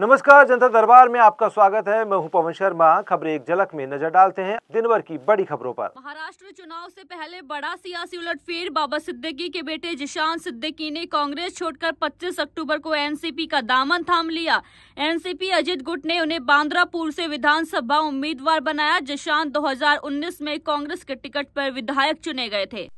नमस्कार जनता दरबार में आपका स्वागत है मैं हूं पवन शर्मा खबरें एक झलक में नजर डालते हैं दिन भर की बड़ी खबरों पर महाराष्ट्र चुनाव से पहले बड़ा सियासी उलटफेर बाबा सिद्दीकी के बेटे जिशान सिद्दीकी ने कांग्रेस छोड़कर 25 अक्टूबर को एनसीपी का दामन थाम लिया एनसीपी अजीत गुट ने उन्हें बांद्रापुर ऐसी विधानसभा उम्मीदवार बनाया जिशान दो में कांग्रेस के टिकट आरोप विधायक चुने गए थे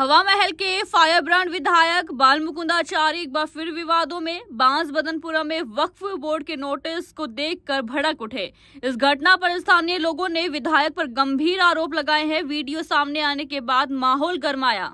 हवा महल के फायर ब्रांड विधायक बाल मुकुंदाचार्य एक बार फिर विवादों में बांस बदनपुरा में वक्फ बोर्ड के नोटिस को देखकर भड़क उठे इस घटना पर स्थानीय लोगों ने विधायक पर गंभीर आरोप लगाए हैं वीडियो सामने आने के बाद माहौल गर्माया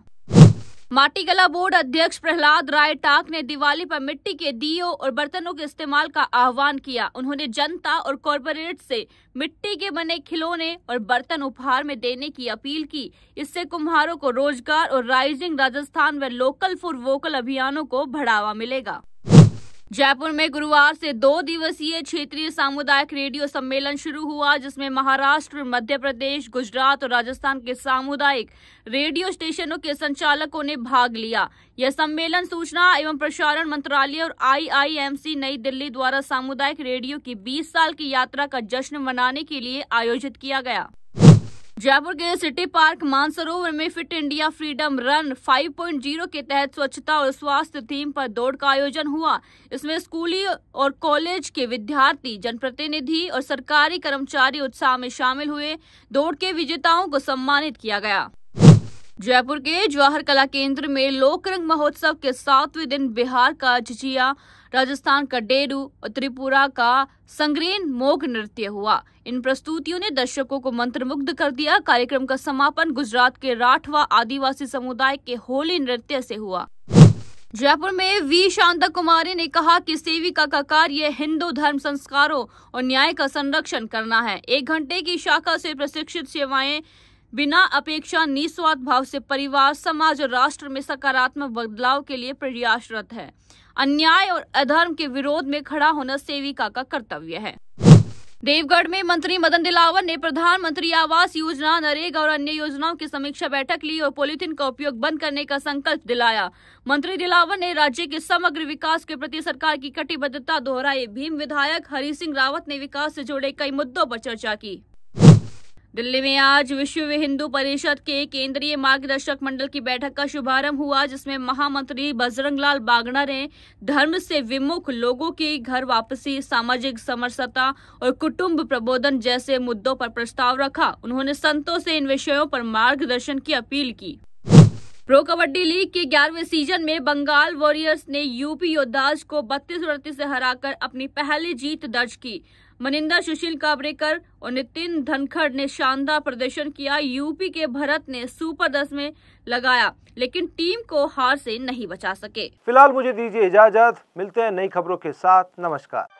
कला बोर्ड अध्यक्ष प्रहलाद राय टाक ने दिवाली पर मिट्टी के दियो और बर्तनों के इस्तेमाल का आह्वान किया उन्होंने जनता और कॉरपोरेट से मिट्टी के बने खिलौने और बर्तन उपहार में देने की अपील की इससे कुम्हारों को रोजगार और राइजिंग राजस्थान व लोकल फॉर वोकल अभियानों को बढ़ावा मिलेगा जयपुर में गुरुवार से दो दिवसीय क्षेत्रीय सामुदायिक रेडियो सम्मेलन शुरू हुआ जिसमें महाराष्ट्र मध्य प्रदेश गुजरात और राजस्थान के सामुदायिक रेडियो स्टेशनों के संचालकों ने भाग लिया यह सम्मेलन सूचना एवं प्रसारण मंत्रालय और आईआईएमसी नई दिल्ली द्वारा सामुदायिक रेडियो की 20 साल की यात्रा का जश्न मनाने के लिए आयोजित किया गया जयपुर के सिटी पार्क मानसरोवर में फिट इंडिया फ्रीडम रन 5.0 के तहत स्वच्छता और स्वास्थ्य थीम पर दौड़ का आयोजन हुआ इसमें स्कूली और कॉलेज के विद्यार्थी जनप्रतिनिधि और सरकारी कर्मचारी उत्साह में शामिल हुए दौड़ के विजेताओं को सम्मानित किया गया जयपुर के जवाहर कला केंद्र में लोक रंग महोत्सव के सातवें दिन बिहार का झिझिया राजस्थान का डेरू और त्रिपुरा का संग्रीन मोग नृत्य हुआ इन प्रस्तुतियों ने दर्शकों को मंत्रमुग्ध कर दिया कार्यक्रम का समापन गुजरात के राठवा आदिवासी समुदाय के होली नृत्य से हुआ जयपुर में वी शांता कुमारी ने कहा कि सेविका का कार्य हिंदू धर्म संस्कारों और न्याय का संरक्षण करना है एक घंटे की शाखा से प्रशिक्षित सेवाएं बिना अपेक्षा निस्वार्थ भाव से परिवार समाज और राष्ट्र में सकारात्मक बदलाव के लिए प्रयासरत है अन्याय और अधर्म के विरोध में खड़ा होना सेविका का कर्तव्य है देवगढ़ में मंत्री मदन दिलावर ने प्रधानमंत्री आवास योजना नरेगा और अन्य योजनाओं की समीक्षा बैठक ली और पॉलिथिन का उपयोग बंद करने का संकल्प दिलाया मंत्री दिलावर ने राज्य के समग्र विकास के प्रति सरकार की कटिबद्धता दोहराई भीम विधायक हरि सिंह रावत ने विकास से जुड़े कई मुद्दों पर चर्चा की दिल्ली में आज विश्व हिंदू परिषद के केंद्रीय मार्गदर्शक मंडल की बैठक का शुभारंभ हुआ जिसमें महामंत्री बजरंगलाल बागड़ा ने धर्म से विमुख लोगों की घर वापसी सामाजिक समरसता और कुटुंब प्रबोधन जैसे मुद्दों पर प्रस्ताव रखा उन्होंने संतों से इन विषयों पर मार्गदर्शन की अपील की प्रो कबड्डी लीग के ग्यारहवें सीजन में बंगाल वॉरियर्स ने यूपी योद्धाज को बत्तीस उड़तीस से हराकर अपनी पहली जीत दर्ज की मनिंदा सुशील काबरेकर और नितिन धनखड़ ने शानदार प्रदर्शन किया यूपी के भरत ने सुपर दस में लगाया लेकिन टीम को हार से नहीं बचा सके फिलहाल मुझे दीजिए इजाजत मिलते हैं नई खबरों के साथ नमस्कार